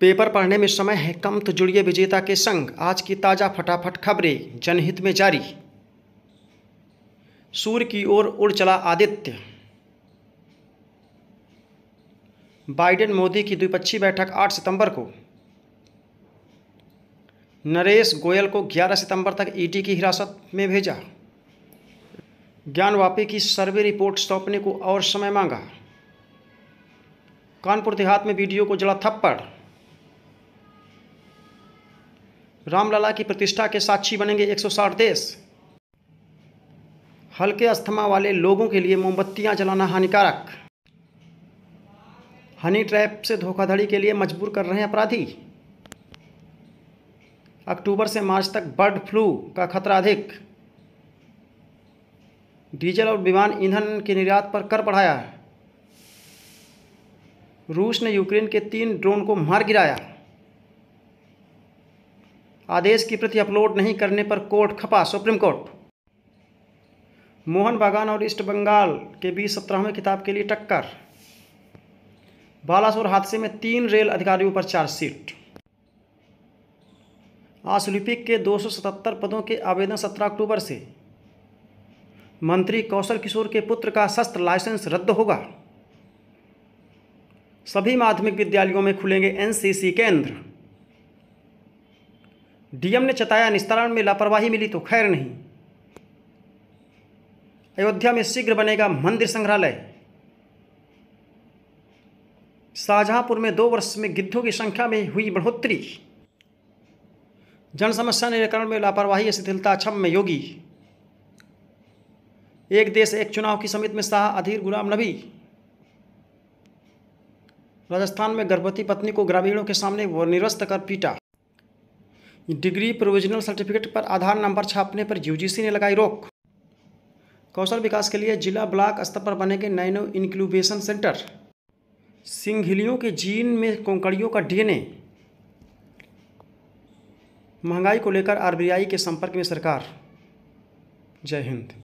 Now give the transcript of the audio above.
paper पढ़ने में समय है कम तो जुड़िए विजेता के संग आज की ताज़ा फटाफट खबरें जनहित में जारी सूर्य की ओर उड़ चला आदित्य बाइडेन मोदी की द्विपक्षीय बैठक 8 सितंबर को नरेश गोयल को 11 सितंबर तक ईडी की हिरासत में भेजा ज्ञानवापी की सर्वे रिपोर्ट सौंपने को और समय मांगा कानपुर देहात में वीडियो को जला थप्पड़ रामलला की प्रतिष्ठा के साक्षी बनेंगे 160 देश हल्के अस्थमा वाले लोगों के लिए मोमबत्तियां जलाना हानिकारक हनी ट्रैप से धोखाधड़ी के लिए मजबूर कर रहे हैं अपराधी अक्टूबर से मार्च तक बर्ड फ्लू का खतरा अधिक डीजल और विमान ईंधन के निर्यात पर कर बढ़ाया रूस ने यूक्रेन के तीन ड्रोन को मार गिराया आदेश की प्रति अपलोड नहीं करने पर कोर्ट खपा सुप्रीम कोर्ट मोहन बागान और ईस्ट बंगाल के बीच सत्रहवें किताब के लिए टक्कर बालासोर हादसे में तीन रेल अधिकारियों पर चार्जशीट आसलिपिक के 277 पदों के आवेदन 17 अक्टूबर से मंत्री कौशल किशोर के पुत्र का शस्त्र लाइसेंस रद्द होगा सभी माध्यमिक विद्यालयों में खुलेंगे एनसीसी केंद्र डीएम ने चताया निस्तारण में लापरवाही मिली तो खैर नहीं अयोध्या में शीघ्र बनेगा मंदिर संग्रहालय शाहजहांपुर में दो वर्ष में गिद्धों की संख्या में हुई बढ़ोतरी जन समस्या निराकरण में लापरवाही शिथिलता छम में योगी एक देश एक चुनाव की समिति में शाह अधीर गुलाम नबी राजस्थान में गर्भवती पत्नी को ग्रामीणों के सामने निरस्त कर पीटा डिग्री प्रोविजनल सर्टिफिकेट पर आधार नंबर छापने पर यूजीसी ने लगाई रोक कौशल विकास के लिए जिला ब्लॉक स्तर पर बनेंगे नैनो इंक्लूबेशन सेंटर सिंघिलियों के जीन में कोंकड़ियों का डीएनए महंगाई को लेकर आरबीआई के संपर्क में सरकार जय हिंद